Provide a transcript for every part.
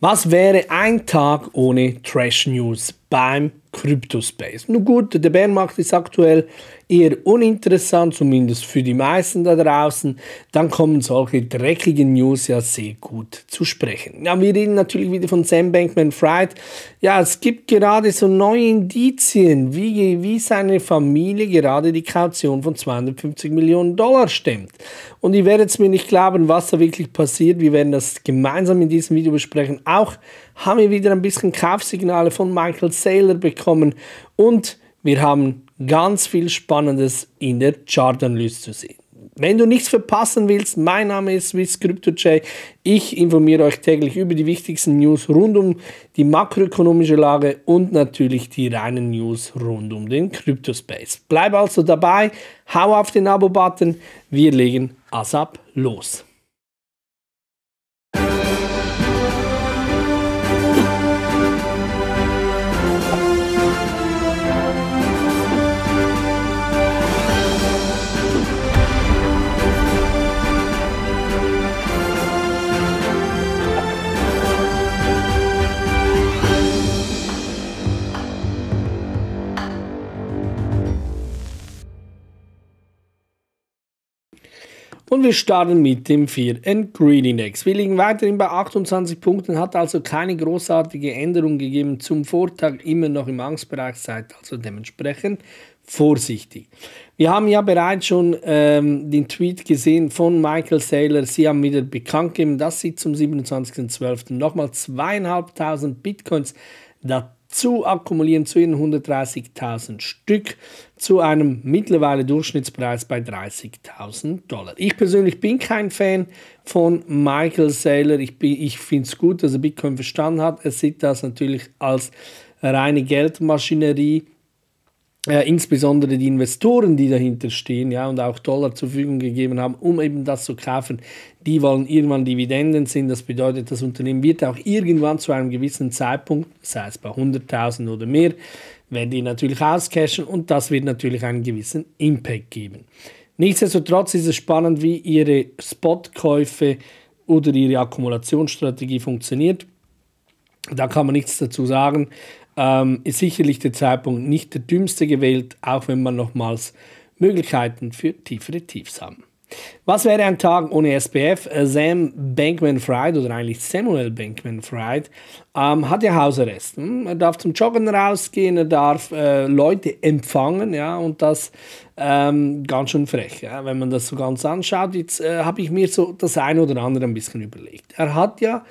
Was wäre ein Tag ohne Trash News? beim Crypto-Space. Nun gut, der Bärenmarkt ist aktuell eher uninteressant, zumindest für die meisten da draußen. Dann kommen solche dreckigen News ja sehr gut zu sprechen. Ja, wir reden natürlich wieder von Sam Bankman Fried. Ja, es gibt gerade so neue Indizien, wie, wie seine Familie gerade die Kaution von 250 Millionen Dollar stemmt. Und ihr werdet es mir nicht glauben, was da wirklich passiert. Wir werden das gemeinsam in diesem Video besprechen. Auch haben wir wieder ein bisschen Kaufsignale von Michael Sailor bekommen und wir haben ganz viel Spannendes in der Chartanalyse zu sehen. Wenn du nichts verpassen willst, mein Name ist Swiss Crypto Jay. Ich informiere euch täglich über die wichtigsten News rund um die makroökonomische Lage und natürlich die reinen News rund um den Crypto Space. Bleib also dabei, hau auf den Abo-Button, wir legen ASAP los. Und wir starten mit dem 4 and Greed Index. Wir liegen weiterhin bei 28 Punkten, hat also keine großartige Änderung gegeben zum Vortag, immer noch im Angstbereich, seid also dementsprechend vorsichtig. Wir haben ja bereits schon ähm, den Tweet gesehen von Michael Saylor. Sie haben wieder bekannt gegeben, dass sie zum 27.12. nochmal zweieinhalbtausend Bitcoins da zu akkumulieren zu ihren 130.000 Stück zu einem mittlerweile Durchschnittspreis bei 30.000 Dollar. Ich persönlich bin kein Fan von Michael Saylor. Ich, ich finde es gut, dass er Bitcoin verstanden hat. Er sieht das natürlich als reine Geldmaschinerie äh, insbesondere die Investoren, die dahinter stehen, ja, und auch Dollar zur Verfügung gegeben haben, um eben das zu kaufen, die wollen irgendwann Dividenden sehen. Das bedeutet, das Unternehmen wird auch irgendwann zu einem gewissen Zeitpunkt, sei es bei 100.000 oder mehr, werden die natürlich auscashen und das wird natürlich einen gewissen Impact geben. Nichtsdestotrotz ist es spannend, wie ihre Spotkäufe oder ihre Akkumulationsstrategie funktioniert. Da kann man nichts dazu sagen ähm, ist sicherlich der Zeitpunkt nicht der dümmste gewählt, auch wenn man nochmals Möglichkeiten für tiefere Tiefs haben. Was wäre ein Tag ohne SPF? Äh, Sam Bankman-Fried oder eigentlich Samuel Bankman-Fried ähm, hat ja Hausarrest. Hm? Er darf zum Joggen rausgehen, er darf äh, Leute empfangen ja, und das ähm, ganz schön frech, ja, wenn man das so ganz anschaut. Jetzt äh, habe ich mir so das eine oder andere ein bisschen überlegt. Er hat ja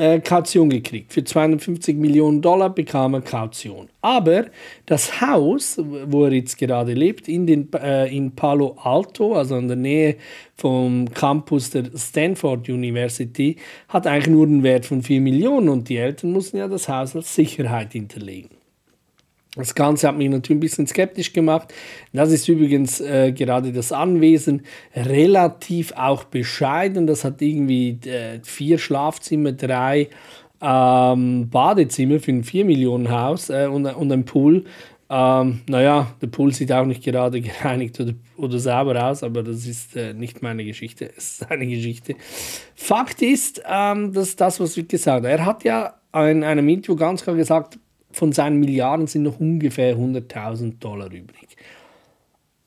äh, Kaution gekriegt. Für 250 Millionen Dollar bekam er Kaution. Aber das Haus, wo er jetzt gerade lebt, in, den, äh, in Palo Alto, also in der Nähe vom Campus der Stanford University, hat eigentlich nur einen Wert von 4 Millionen und die Eltern mussten ja das Haus als Sicherheit hinterlegen. Das Ganze hat mich natürlich ein bisschen skeptisch gemacht. Das ist übrigens äh, gerade das Anwesen relativ auch bescheiden. Das hat irgendwie äh, vier Schlafzimmer, drei ähm, Badezimmer für ein 4 Millionen Haus äh, und, und ein Pool. Ähm, naja, der Pool sieht auch nicht gerade gereinigt oder, oder sauber aus, aber das ist äh, nicht meine Geschichte, es ist eine Geschichte. Fakt ist, ähm, dass das, was wir gesagt haben, er hat ja in einem Interview ganz klar gesagt, von seinen Milliarden sind noch ungefähr 100.000 Dollar übrig.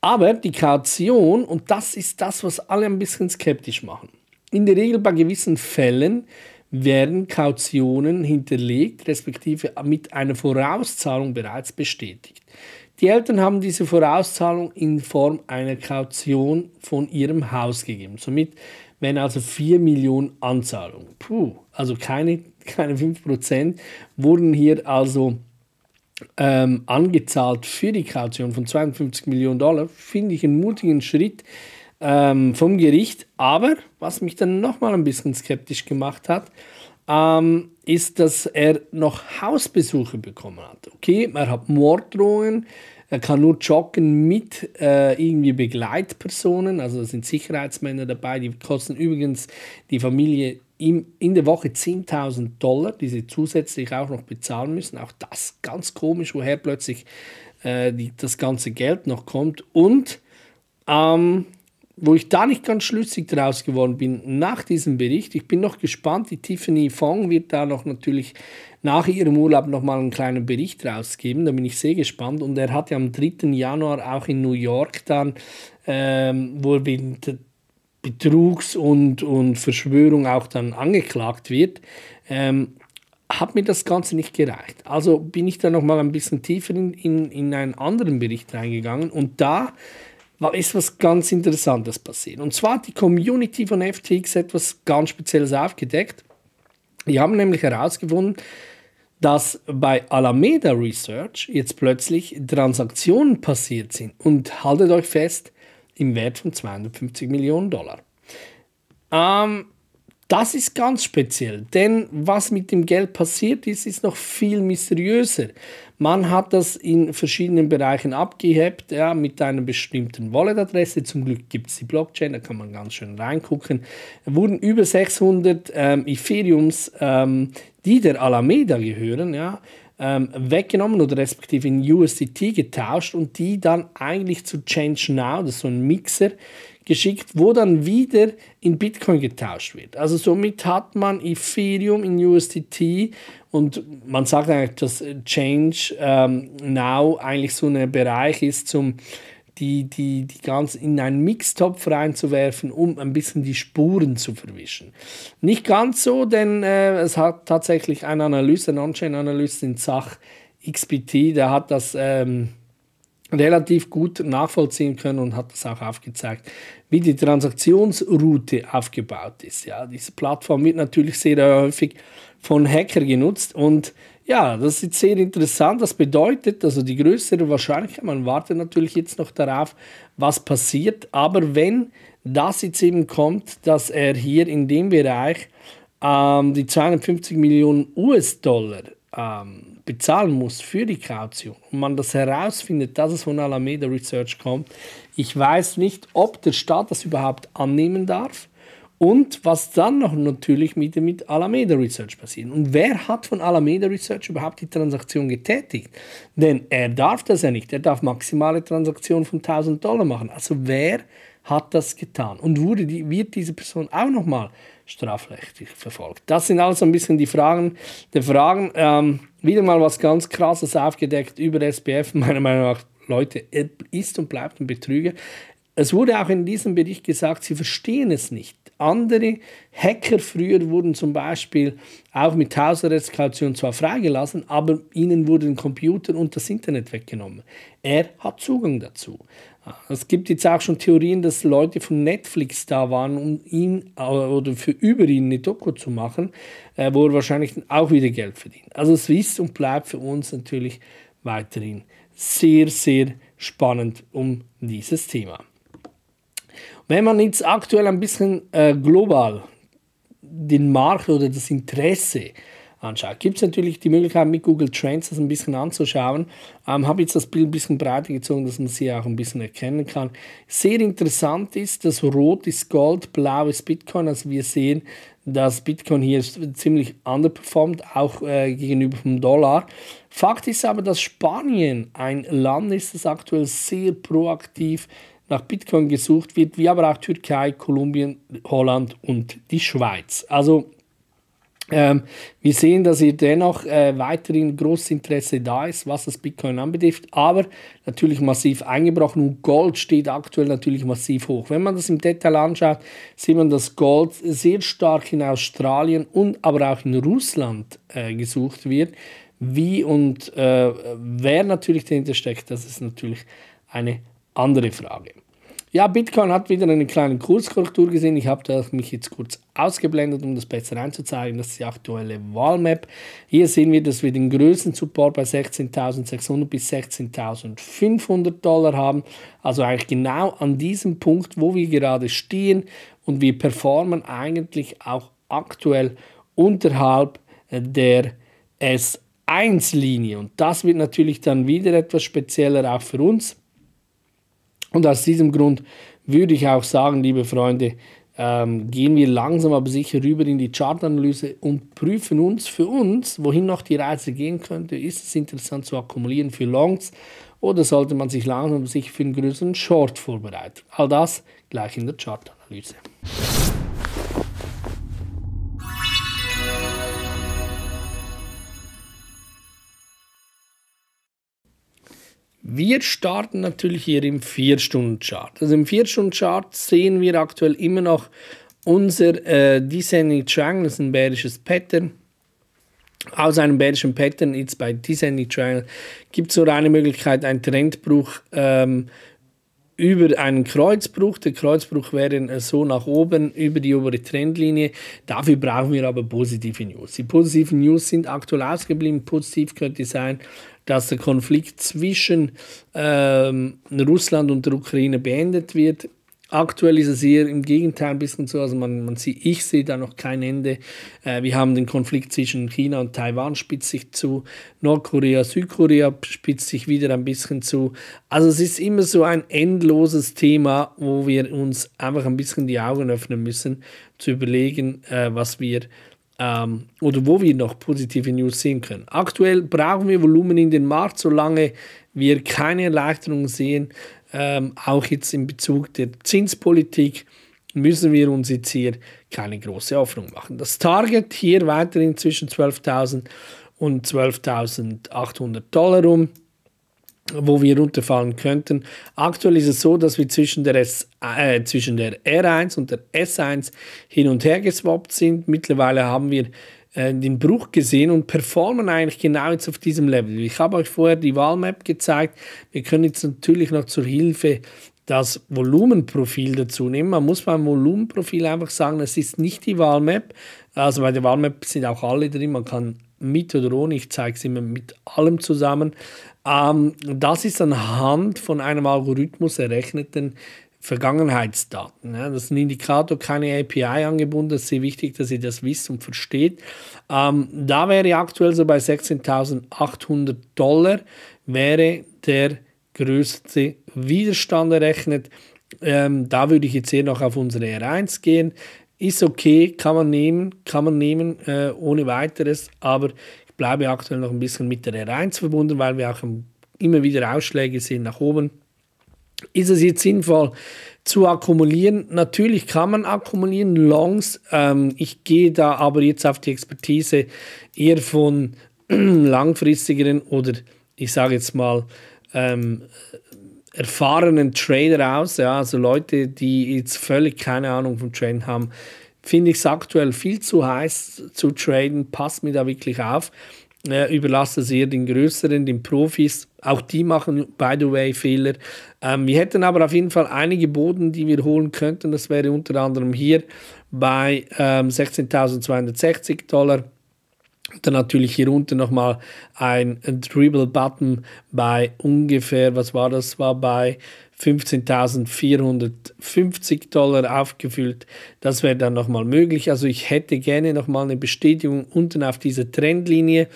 Aber die Kaution, und das ist das, was alle ein bisschen skeptisch machen. In der Regel bei gewissen Fällen werden Kautionen hinterlegt, respektive mit einer Vorauszahlung bereits bestätigt. Die Eltern haben diese Vorauszahlung in Form einer Kaution von ihrem Haus gegeben. Somit wären also 4 Millionen Anzahlungen. Puh, also keine, keine 5 wurden hier also ähm, angezahlt für die Kaution von 52 Millionen Dollar, finde ich einen mutigen Schritt ähm, vom Gericht. Aber was mich dann nochmal ein bisschen skeptisch gemacht hat, ähm, ist, dass er noch Hausbesuche bekommen hat. Okay, er hat Morddrohungen, er kann nur joggen mit äh, irgendwie Begleitpersonen, also da sind Sicherheitsmänner dabei, die kosten übrigens die Familie ihm in der Woche 10.000 Dollar, die sie zusätzlich auch noch bezahlen müssen. Auch das ganz komisch, woher plötzlich äh, die, das ganze Geld noch kommt. Und ähm, wo ich da nicht ganz schlüssig draus geworden bin, nach diesem Bericht, ich bin noch gespannt, die Tiffany Fong wird da noch natürlich nach ihrem Urlaub nochmal einen kleinen Bericht rausgeben, da bin ich sehr gespannt. Und er hat ja am 3. Januar auch in New York dann, ähm, wo er Betrugs und, und Verschwörung auch dann angeklagt wird, ähm, hat mir das Ganze nicht gereicht. Also bin ich da nochmal ein bisschen tiefer in, in, in einen anderen Bericht reingegangen und da war, ist was ganz Interessantes passiert. Und zwar hat die Community von FTX etwas ganz Spezielles aufgedeckt. Die haben nämlich herausgefunden, dass bei Alameda Research jetzt plötzlich Transaktionen passiert sind. Und haltet euch fest, im Wert von 250 Millionen Dollar. Ähm, das ist ganz speziell, denn was mit dem Geld passiert ist, ist noch viel mysteriöser. Man hat das in verschiedenen Bereichen abgehebt, ja, mit einer bestimmten Wallet-Adresse. Zum Glück gibt es die Blockchain, da kann man ganz schön reingucken. Da wurden über 600 ähm, Ethereums, ähm, die der Alameda gehören, ja, ähm, weggenommen oder respektive in USDT getauscht und die dann eigentlich zu Change Now, das ist so ein Mixer, geschickt, wo dann wieder in Bitcoin getauscht wird. Also somit hat man Ethereum in USDT und man sagt eigentlich, dass Change ähm, Now eigentlich so ein Bereich ist zum die, die, die ganz in einen Mixtopf reinzuwerfen, um ein bisschen die Spuren zu verwischen. Nicht ganz so, denn äh, es hat tatsächlich ein Analyst, ein On-Chain-Analyst in Zach XPT, der hat das ähm, relativ gut nachvollziehen können und hat das auch aufgezeigt, wie die Transaktionsroute aufgebaut ist. Ja, diese Plattform wird natürlich sehr häufig von Hacker genutzt und ja, das ist sehr interessant. Das bedeutet, also die größere Wahrscheinlichkeit, man wartet natürlich jetzt noch darauf, was passiert. Aber wenn das jetzt eben kommt, dass er hier in dem Bereich ähm, die 250 Millionen US-Dollar ähm, bezahlen muss für die Kaution und man das herausfindet, dass es von Alameda Research kommt, ich weiß nicht, ob der Staat das überhaupt annehmen darf. Und was dann noch natürlich mit, mit Alameda Research passiert. Und wer hat von Alameda Research überhaupt die Transaktion getätigt? Denn er darf das ja nicht. Er darf maximale Transaktionen von 1000 Dollar machen. Also wer hat das getan? Und wurde die, wird diese Person auch nochmal strafrechtlich verfolgt? Das sind also ein bisschen die Fragen der Fragen. Ähm, wieder mal was ganz Krasses aufgedeckt über SPF. Meiner Meinung nach, Leute, er ist und bleibt ein Betrüger. Es wurde auch in diesem Bericht gesagt, sie verstehen es nicht andere Hacker früher wurden zum Beispiel auch mit Tausenderskalation zwar freigelassen, aber ihnen wurde ein Computer und das Internet weggenommen. Er hat Zugang dazu. Es gibt jetzt auch schon Theorien, dass Leute von Netflix da waren, um ihn äh, oder für über ihn eine Doku zu machen, äh, wo er wahrscheinlich auch wieder Geld verdient. Also es ist und bleibt für uns natürlich weiterhin sehr, sehr spannend um dieses Thema. Wenn man jetzt aktuell ein bisschen äh, global den Markt oder das Interesse anschaut, gibt es natürlich die Möglichkeit, mit Google Trends das ein bisschen anzuschauen. Ähm, Habe jetzt das Bild ein bisschen breiter gezogen, dass man sie auch ein bisschen erkennen kann. Sehr interessant ist, dass Rot ist Gold, Blau ist Bitcoin. Also wir sehen, dass Bitcoin hier ziemlich underperformt, auch äh, gegenüber dem Dollar. Fakt ist aber, dass Spanien ein Land ist, das aktuell sehr proaktiv ist nach Bitcoin gesucht wird, wie aber auch Türkei, Kolumbien, Holland und die Schweiz. Also ähm, wir sehen, dass hier dennoch äh, weiterhin großes Interesse da ist, was das Bitcoin anbetrifft, aber natürlich massiv eingebrochen und Gold steht aktuell natürlich massiv hoch. Wenn man das im Detail anschaut, sieht man, dass Gold sehr stark in Australien und aber auch in Russland äh, gesucht wird. Wie und äh, wer natürlich dahinter steckt, das ist natürlich eine andere Frage. Ja, Bitcoin hat wieder eine kleine Kurskorrektur gesehen. Ich habe mich jetzt kurz ausgeblendet, um das besser einzuzeigen. Das ist die aktuelle Wahlmap. Hier sehen wir, dass wir den größten Support bei 16.600 bis 16.500 Dollar haben. Also eigentlich genau an diesem Punkt, wo wir gerade stehen. Und wir performen eigentlich auch aktuell unterhalb äh, der S1-Linie. Und das wird natürlich dann wieder etwas spezieller auch für uns und aus diesem Grund würde ich auch sagen, liebe Freunde, ähm, gehen wir langsam aber sicher rüber in die Chartanalyse und prüfen uns für uns, wohin noch die Reise gehen könnte. Ist es interessant zu akkumulieren für Longs oder sollte man sich langsam aber sicher für einen größeren Short vorbereiten? All das gleich in der Chartanalyse. Wir starten natürlich hier im 4-Stunden-Chart. Also im 4-Stunden-Chart sehen wir aktuell immer noch unser äh, Descending Triangle, das ist ein bärisches Pattern. Aus einem bärischen Pattern jetzt bei Descending Triangle gibt es nur eine Möglichkeit, einen Trendbruch zu ähm, über einen Kreuzbruch. Der Kreuzbruch wäre äh, so nach oben über die obere Trendlinie. Dafür brauchen wir aber positive News. Die positiven News sind aktuell ausgeblieben. Positiv könnte sein, dass der Konflikt zwischen ähm, Russland und der Ukraine beendet wird. Aktuell ist es eher im Gegenteil ein bisschen so, also man, man sieht, ich sehe da noch kein Ende. Äh, wir haben den Konflikt zwischen China und Taiwan spitzt sich zu, Nordkorea, Südkorea spitzt sich wieder ein bisschen zu. Also es ist immer so ein endloses Thema, wo wir uns einfach ein bisschen die Augen öffnen müssen, zu überlegen, äh, was wir ähm, oder wo wir noch positive News sehen können. Aktuell brauchen wir Volumen in den Markt, solange wir keine Erleichterung sehen, ähm, auch jetzt in Bezug der Zinspolitik müssen wir uns jetzt hier keine große Hoffnung machen. Das Target hier weiterhin zwischen 12.000 und 12.800 Dollar um, wo wir runterfallen könnten. Aktuell ist es so, dass wir zwischen der, S, äh, zwischen der R1 und der S1 hin und her geswappt sind. Mittlerweile haben wir äh, den Bruch gesehen und performen eigentlich genau jetzt auf diesem Level. Ich habe euch vorher die Wahlmap gezeigt. Wir können jetzt natürlich noch zur Hilfe das Volumenprofil dazu nehmen. Man muss beim Volumenprofil einfach sagen, es ist nicht die Wahlmap. Also bei der Wahlmap sind auch alle drin. Man kann mit oder ohne, ich zeige es immer mit allem zusammen. Ähm, das ist anhand von einem Algorithmus errechneten Vergangenheitsdaten. Ja. Das ist ein Indikator, keine API angebunden. Das ist sehr wichtig, dass ihr das wisst und versteht. Ähm, da wäre aktuell so bei 16.800 Dollar wäre der größte Widerstand errechnet. Ähm, da würde ich jetzt eher noch auf unsere R1 gehen. Ist okay, kann man nehmen, kann man nehmen äh, ohne weiteres, aber ich bleibe aktuell noch ein bisschen mit der R1 verbunden, weil wir auch immer wieder Ausschläge sehen nach oben. Ist es jetzt sinnvoll zu akkumulieren? Natürlich kann man akkumulieren, Longs. Ähm, ich gehe da aber jetzt auf die Expertise eher von langfristigeren oder ich sage jetzt mal ähm, erfahrenen Trader aus. Ja, also Leute, die jetzt völlig keine Ahnung vom Traden haben, finde ich es aktuell viel zu heiß zu traden. Passt mir da wirklich auf. Äh, überlasst es eher den Größeren, den Profis auch die machen, by the way, Fehler. Ähm, wir hätten aber auf jeden Fall einige Boden, die wir holen könnten. Das wäre unter anderem hier bei ähm, 16.260 Dollar. Dann natürlich hier unten nochmal ein Dribble-Button bei ungefähr, was war das, war bei 15.450 Dollar aufgefüllt. Das wäre dann nochmal möglich. Also ich hätte gerne nochmal eine Bestätigung unten auf dieser Trendlinie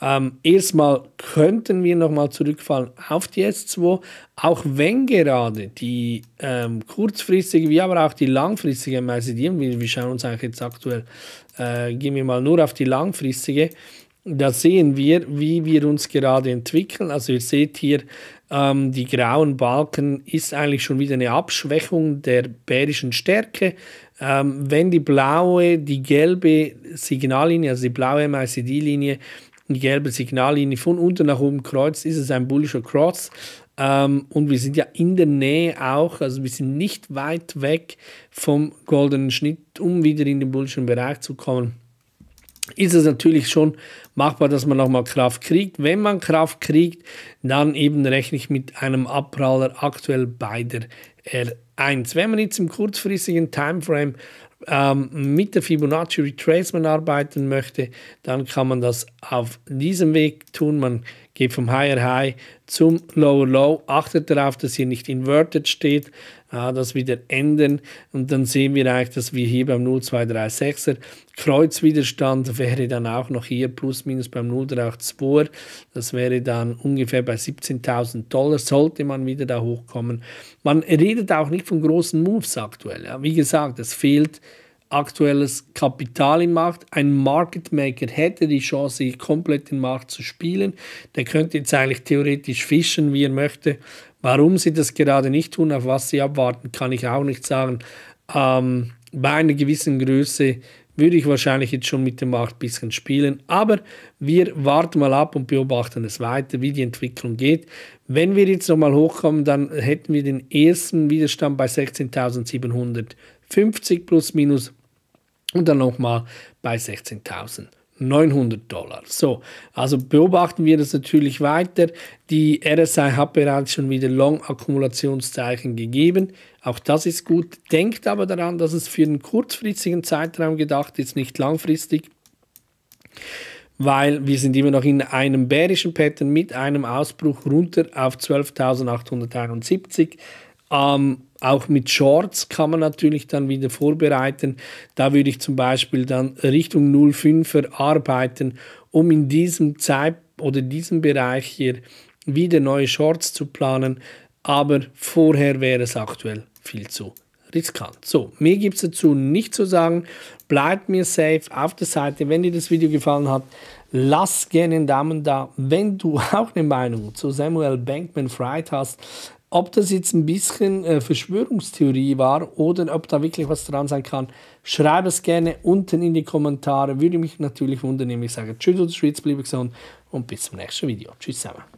ähm, erstmal könnten wir nochmal zurückfallen auf die S2, auch wenn gerade die ähm, kurzfristige, wie aber auch die langfristige Meisedien, wir, wir schauen uns eigentlich jetzt aktuell, äh, gehen wir mal nur auf die langfristige, da sehen wir, wie wir uns gerade entwickeln. Also ihr seht hier, ähm, die grauen Balken ist eigentlich schon wieder eine Abschwächung der bärischen Stärke. Ähm, wenn die blaue, die gelbe Signallinie, also die blaue MICD-Linie eine gelbe Signallinie von unten nach oben kreuzt, ist es ein bullischer Cross. Ähm, und wir sind ja in der Nähe auch, also wir sind nicht weit weg vom goldenen Schnitt, um wieder in den bullischen Bereich zu kommen. Ist es natürlich schon machbar, dass man nochmal Kraft kriegt. Wenn man Kraft kriegt, dann eben rechne ich mit einem Abpraller aktuell bei der R1. Wenn man jetzt im kurzfristigen Timeframe ähm, mit der Fibonacci Retracement arbeiten möchte, dann kann man das auf diesem Weg tun. Man geht vom Higher High zum Lower Low. Achtet darauf, dass hier nicht inverted steht, ah, das wieder ändern und dann sehen wir eigentlich, dass wir hier beim 0236er Kreuzwiderstand wäre dann auch noch hier plus minus beim 0,382er. Das wäre dann ungefähr bei 17.000 Dollar, sollte man wieder da hochkommen. Man redet auch nicht von großen Moves aktuell. Ja. Wie gesagt, es fehlt aktuelles Kapital im Markt. Ein Market Maker hätte die Chance, hier komplett den Markt zu spielen. Der könnte jetzt eigentlich theoretisch fischen, wie er möchte. Warum sie das gerade nicht tun, auf was sie abwarten, kann ich auch nicht sagen. Ähm, bei einer gewissen Größe würde ich wahrscheinlich jetzt schon mit dem Markt ein bisschen spielen. Aber wir warten mal ab und beobachten es weiter, wie die Entwicklung geht. Wenn wir jetzt nochmal hochkommen, dann hätten wir den ersten Widerstand bei 16.750 plus minus und dann nochmal bei 16.900 Dollar. So, also beobachten wir das natürlich weiter. Die RSI hat bereits schon wieder Long-Akkumulationszeichen gegeben. Auch das ist gut. Denkt aber daran, dass es für einen kurzfristigen Zeitraum gedacht ist, nicht langfristig, weil wir sind immer noch in einem bärischen Pattern mit einem Ausbruch runter auf 12.871. Ähm, auch mit Shorts kann man natürlich dann wieder vorbereiten. Da würde ich zum Beispiel dann Richtung 05er arbeiten, um in diesem Zeit oder diesem Bereich hier wieder neue Shorts zu planen. Aber vorher wäre es aktuell viel zu riskant. So, mehr gibt es dazu nicht zu sagen. Bleibt mir safe auf der Seite. Wenn dir das Video gefallen hat, lass gerne einen Daumen da. Wenn du auch eine Meinung zu Samuel Bankman Fried hast, ob das jetzt ein bisschen äh, Verschwörungstheorie war oder ob da wirklich was dran sein kann, schreib es gerne unten in die Kommentare. Würde mich natürlich wundern, wenn ich sage Tschüss aus der Schweiz, bleibe gesund und bis zum nächsten Video. Tschüss zusammen.